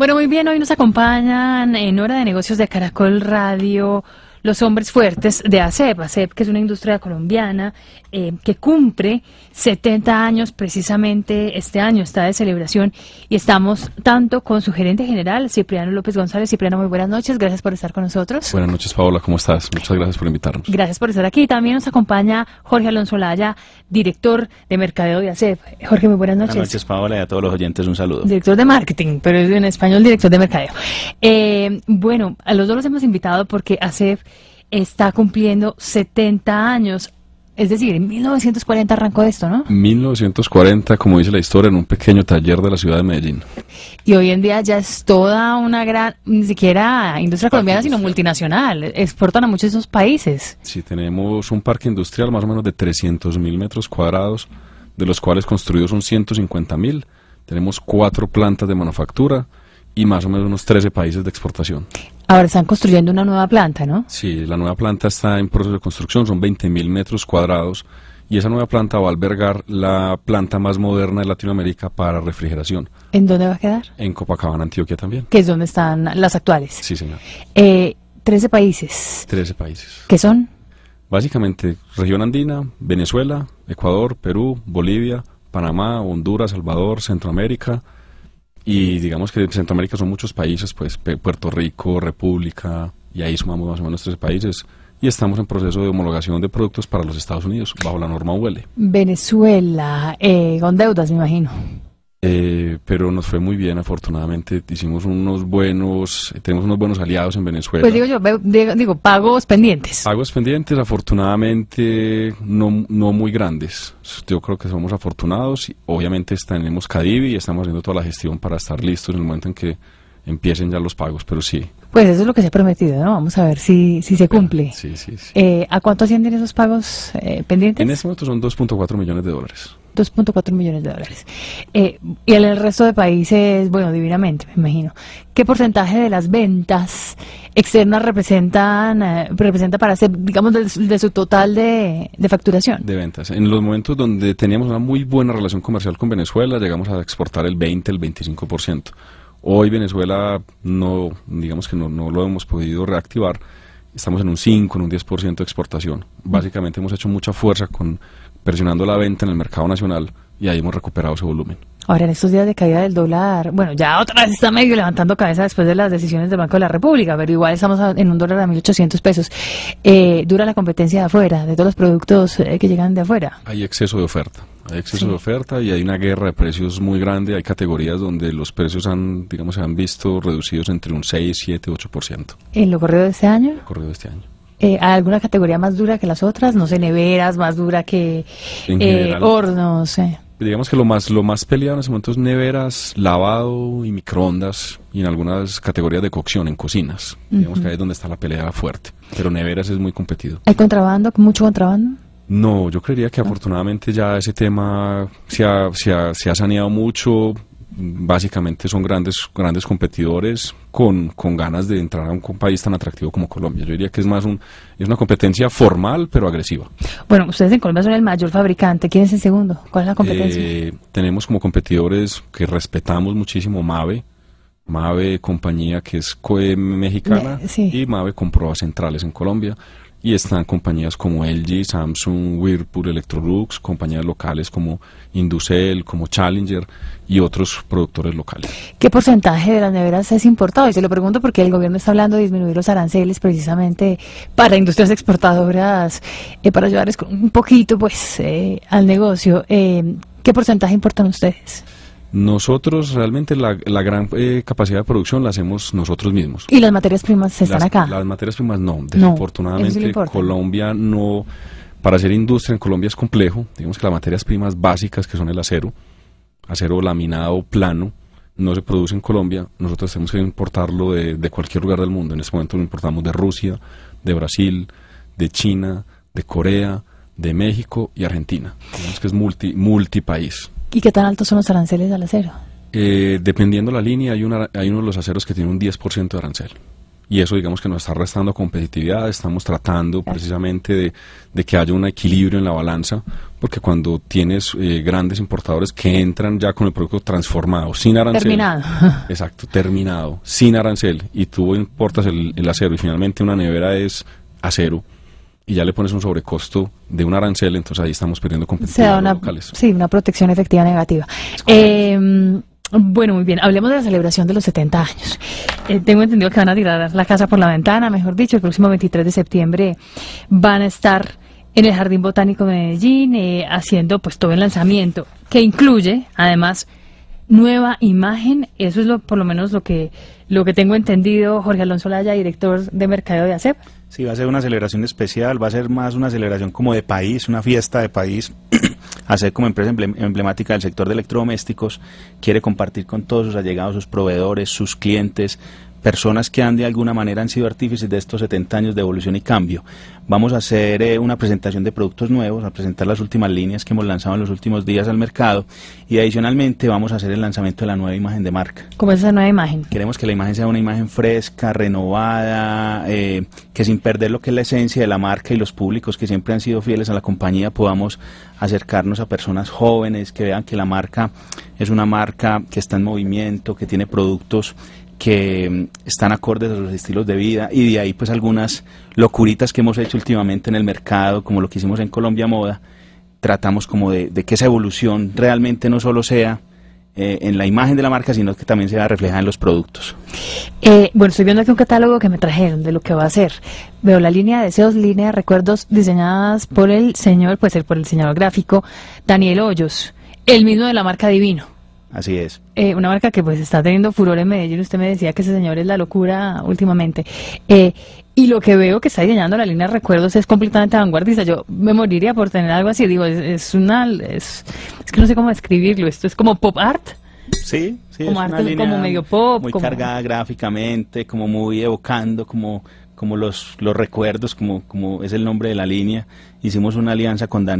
Bueno, muy bien, hoy nos acompañan en Hora de Negocios de Caracol Radio los hombres fuertes de Acep Acep que es una industria colombiana eh, que cumple 70 años precisamente este año, está de celebración y estamos tanto con su gerente general, Cipriano López González. Cipriano, muy buenas noches, gracias por estar con nosotros. Buenas noches, Paola, ¿cómo estás? Muchas gracias por invitarnos. Gracias por estar aquí. También nos acompaña Jorge Alonso Laya, director de Mercadeo de Acep Jorge, muy buenas noches. Buenas noches, Paola, y a todos los oyentes un saludo. Director de Marketing, pero en español director de Mercadeo. Eh, bueno, a los dos los hemos invitado porque Acep está cumpliendo 70 años. Es decir, en 1940 arrancó esto, ¿no? 1940, como dice la historia, en un pequeño taller de la ciudad de Medellín. Y hoy en día ya es toda una gran, ni siquiera industria colombiana, sino multinacional. Exportan a muchos de esos países. Sí, tenemos un parque industrial más o menos de 300 mil metros cuadrados, de los cuales construidos son 150 mil. Tenemos cuatro plantas de manufactura y más o menos unos 13 países de exportación. Ahora están construyendo una nueva planta, ¿no? Sí, la nueva planta está en proceso de construcción, son 20.000 metros cuadrados y esa nueva planta va a albergar la planta más moderna de Latinoamérica para refrigeración. ¿En dónde va a quedar? En Copacabana, Antioquia también. Que es donde están las actuales. Sí, señor. 13 eh, países. 13 países. ¿Qué son? Básicamente, región andina, Venezuela, Ecuador, Perú, Bolivia, Panamá, Honduras, Salvador, Centroamérica, y digamos que en Centroamérica son muchos países, pues Puerto Rico, República, y ahí sumamos más o menos tres países. Y estamos en proceso de homologación de productos para los Estados Unidos, bajo la norma UL. E. Venezuela, eh, con deudas, me imagino. Eh, pero nos fue muy bien, afortunadamente. Hicimos unos buenos, tenemos unos buenos aliados en Venezuela. Pues digo yo, digo, pagos pendientes. Pagos pendientes, afortunadamente, no, no muy grandes. Yo creo que somos afortunados. Y obviamente tenemos Cadivi y estamos haciendo toda la gestión para estar listos en el momento en que empiecen ya los pagos, pero sí. Pues eso es lo que se ha prometido, ¿no? Vamos a ver si, se cumple. Sí, sí, sí. Eh, ¿A cuánto ascienden esos pagos eh, pendientes? En este momento son 2.4 millones de dólares. 2.4 millones de dólares. Eh, y en el resto de países, bueno, divinamente, me imagino. ¿Qué porcentaje de las ventas externas representan eh, representa para hacer, digamos, de, su total de, facturación? De ventas. En los momentos donde teníamos una muy buena relación comercial con Venezuela, llegamos a exportar el 20, el 25%. Hoy Venezuela no, digamos que no lo hemos podido reactivar estamos en un 5, en un 10% de exportación. Mm. Básicamente hemos hecho mucha fuerza con, presionando la venta en el mercado nacional y ahí hemos recuperado ese volumen. Ahora, en estos días de caída del dólar, bueno, ya otra vez está medio levantando cabeza después de las decisiones del Banco de la República, pero igual estamos en un dólar a 1.800 pesos. Eh, ¿Dura la competencia de afuera, de todos los productos eh, que llegan de afuera? Hay exceso de oferta, hay exceso de oferta y hay una guerra de precios muy grande. Hay categorías donde los precios han, digamos, se han visto reducidos entre un 6, 7, 8%. ¿En lo corrido de este año? En corrido de este año eh, alguna categoría más dura que las otras, no sé, neveras más dura que eh, hornos. Digamos que lo más, lo más peleado en ese momento es neveras, lavado y microondas y en algunas categorías de cocción, en cocinas. Digamos que ahí es donde está la pelea fuerte. Pero neveras es muy competido. ¿Hay contrabando? ¿Mucho contrabando? No, yo creería que afortunadamente ya ese tema se ha, se ha, se ha saneado mucho básicamente son grandes, grandes competidores con, ganas de entrar a un país tan atractivo como Colombia. Yo diría que es más es una competencia formal pero agresiva. Bueno, ustedes en Colombia son el mayor fabricante. ¿Quién es el segundo? ¿Cuál es la competencia? Eh, tenemos como competidores que respetamos muchísimo MAVE, MAVE compañía que es mexicana y MAVE con pruebas centrales en Colombia y están compañías como LG, Samsung, Whirlpool, Electrolux, compañías locales como Inducel, como Challenger y otros productores locales. ¿Qué porcentaje de las neveras es importado? Y se lo pregunto porque el gobierno está hablando de disminuir los aranceles precisamente para industrias exportadoras, eh, para ayudarles un poquito pues eh, al negocio. Eh, ¿Qué porcentaje importan ustedes? Nosotros realmente la, la gran eh, capacidad de producción la hacemos nosotros mismos. ¿Y las materias primas están acá? Las materias primas no, desafortunadamente Colombia no, para hacer industria en Colombia es complejo, digamos que las materias primas básicas que son el acero, acero laminado plano, no se produce en Colombia, nosotros tenemos que importarlo de, de cualquier lugar del mundo, en este momento lo importamos de Rusia, de Brasil, de China, de Corea, de México y Argentina, digamos que es multi, multipaís. ¿Y qué tan altos son los aranceles al acero? Eh, dependiendo la línea, hay, uno de los aceros que tiene un 10% de arancel. Y eso digamos que nos está restando competitividad, estamos tratando precisamente de, que haya un equilibrio en la balanza, porque cuando tienes eh, grandes importadores que entran ya con el producto transformado, sin arancel. Terminado. Exacto, terminado, sin arancel, y tú importas el, el acero y finalmente una nevera es acero y ya le pones un sobrecosto de un arancel, entonces ahí estamos perdiendo competitividad locales. Sí, una protección efectiva negativa. Em, bueno, muy bien, hablemos de la celebración de los 70 años. Eh, tengo entendido que van a tirar la casa por la ventana, mejor dicho, el próximo 23 de septiembre van a estar en el Jardín Botánico de Medellín eh, haciendo pues todo el lanzamiento, que incluye además nueva imagen, eso es lo, por lo menos lo que, lo que tengo entendido Jorge Alonso Laya, director de Mercadeo de ACEP. Sí, va a ser una celebración especial, va a ser más una celebración como de país, una fiesta de país. hacer como empresa emblemática del sector de electrodomésticos, quiere compartir con todos sus allegados, sus proveedores, sus clientes, personas que han de alguna manera han sido artífices de estos 70 años de evolución y cambio. Vamos a hacer eh, una presentación de productos nuevos, a presentar las últimas líneas que hemos lanzado en los últimos días al mercado y adicionalmente vamos a hacer el lanzamiento de la nueva imagen de marca. ¿Cómo es esa nueva imagen? Queremos que la imagen sea una imagen fresca, renovada, eh, que sin perder lo que es la esencia de la marca y los públicos que siempre han sido fieles a la compañía podamos acercarnos a personas jóvenes que vean que la marca es una marca que está en movimiento, que tiene productos que mm, están acordes a los estilos de vida y de ahí pues algunas locuritas que hemos hecho últimamente en el mercado, como lo que hicimos en Colombia Moda, tratamos como de, que esa evolución realmente no solo sea eh, en la imagen de la marca, sino que también se reflejada en los productos. Eh, bueno, estoy viendo aquí un catálogo que me trajeron de lo que va a ser. Veo la línea de deseos, línea de recuerdos diseñadas por el señor, puede ser por el señor gráfico Daniel Hoyos, el mismo de la marca Divino. Así es. Eh, una marca que pues está teniendo furor en Medellín. Usted me decía que ese señor es la locura últimamente. Eh, y lo que veo que está diseñando la línea de recuerdos es completamente vanguardista. Yo me moriría por tener algo así. Digo, es, una... Es, que no sé cómo describirlo. Esto es como pop art. Sí, sí. Como es una línea como medio pop. Muy cargada gráficamente, como muy evocando, como, como los, los recuerdos, como, como es el nombre de la línea. Hicimos una alianza con Dani.